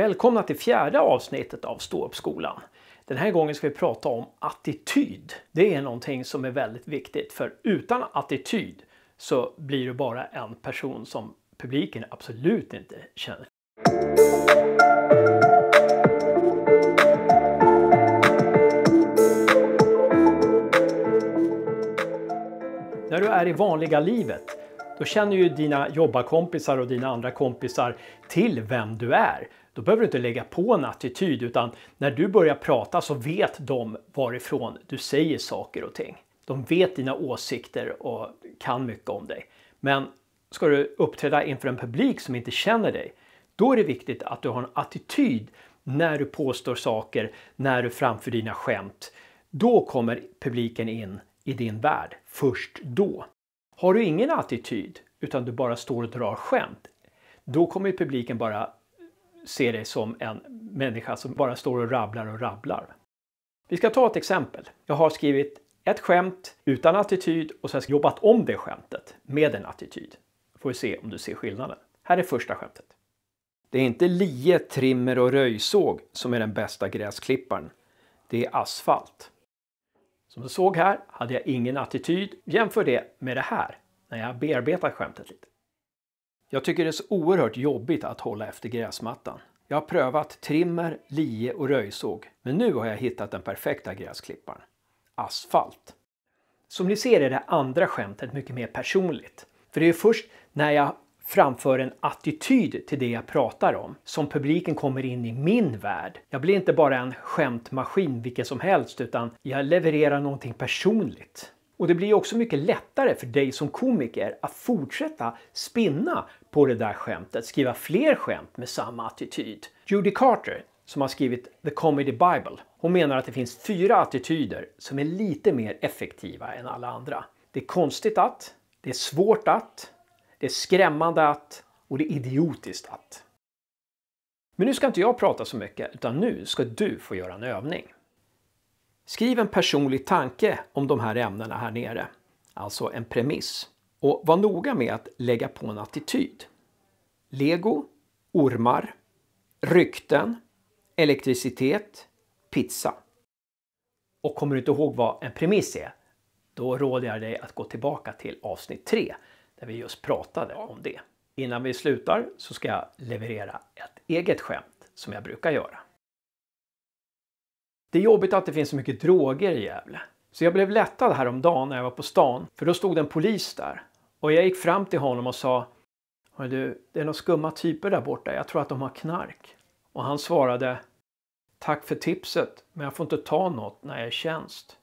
Välkomna till fjärde avsnittet av Ståuppskolan. Den här gången ska vi prata om attityd. Det är någonting som är väldigt viktigt för utan attityd så blir du bara en person som publiken absolut inte känner. När du är i vanliga livet då känner ju dina jobbarkompisar och dina andra kompisar till vem du är. Då behöver du inte lägga på en attityd utan när du börjar prata så vet de varifrån du säger saker och ting. De vet dina åsikter och kan mycket om dig. Men ska du uppträda inför en publik som inte känner dig, då är det viktigt att du har en attityd när du påstår saker, när du framför dina skämt. Då kommer publiken in i din värld, först då. Har du ingen attityd utan du bara står och drar skämt, då kommer ju publiken bara se dig som en människa som bara står och rabblar och rabblar. Vi ska ta ett exempel. Jag har skrivit ett skämt utan attityd och sen jobbat om det skämtet med en attityd. Får vi se om du ser skillnaden. Här är första skämtet. Det är inte lie, trimmer och röjsåg som är den bästa gräsklipparen. Det är asfalt. Som du såg här hade jag ingen attityd. Jämför det med det här, när jag bearbetar skämtet lite. Jag tycker det är så oerhört jobbigt att hålla efter gräsmattan. Jag har prövat trimmer, lie och röjsåg, men nu har jag hittat den perfekta gräsklipparen. Asfalt. Som ni ser är det andra skämtet mycket mer personligt. För det är först när jag framför en attityd till det jag pratar om som publiken kommer in i min värld. Jag blir inte bara en skämtmaskin vilken som helst utan jag levererar någonting personligt. Och det blir också mycket lättare för dig som komiker att fortsätta spinna på det där skämtet, skriva fler skämt med samma attityd. Judy Carter, som har skrivit The Comedy Bible, hon menar att det finns fyra attityder som är lite mer effektiva än alla andra. Det är konstigt att, det är svårt att, det är skrämmande att och det är idiotiskt att. Men nu ska inte jag prata så mycket utan nu ska du få göra en övning. Skriv en personlig tanke om de här ämnena här nere, alltså en premiss. Och var noga med att lägga på en attityd. Lego, ormar, rykten, elektricitet, pizza. Och kommer du inte ihåg vad en premiss är? Då råder jag dig att gå tillbaka till avsnitt 3 där vi just pratade om det. Innan vi slutar så ska jag leverera ett eget skämt som jag brukar göra. Det är jobbigt att det finns så mycket droger i Gävle. Så jag blev lättad häromdagen när jag var på stan, för då stod en polis där. Och jag gick fram till honom och sa du, det är några skumma typer där borta. Jag tror att de har knark. Och han svarade Tack för tipset, men jag får inte ta något när jag är i tjänst.